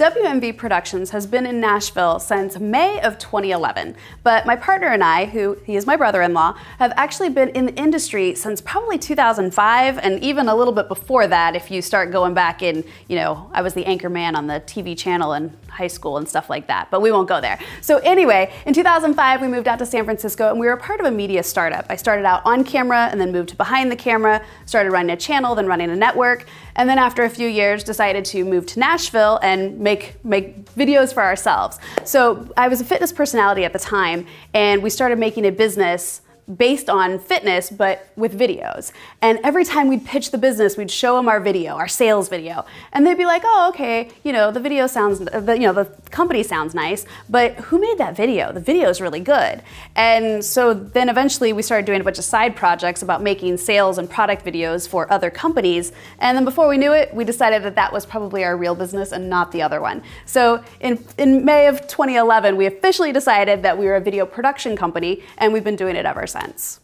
WMV Productions has been in Nashville since May of 2011, but my partner and I, who he is my brother-in-law, have actually been in the industry since probably 2005 and even a little bit before that if you start going back in, you know, I was the anchor man on the TV channel and high school and stuff like that, but we won't go there. So anyway, in 2005, we moved out to San Francisco and we were part of a media startup. I started out on camera and then moved to behind the camera, started running a channel, then running a network, and then after a few years decided to move to Nashville and make, make videos for ourselves. So I was a fitness personality at the time and we started making a business based on fitness, but with videos. And every time we'd pitch the business, we'd show them our video, our sales video. And they'd be like, oh, okay, you know, the video sounds, the, you know, the company sounds nice, but who made that video? The video is really good. And so then eventually we started doing a bunch of side projects about making sales and product videos for other companies. And then before we knew it, we decided that that was probably our real business and not the other one. So in, in May of 2011, we officially decided that we were a video production company and we've been doing it ever since defense.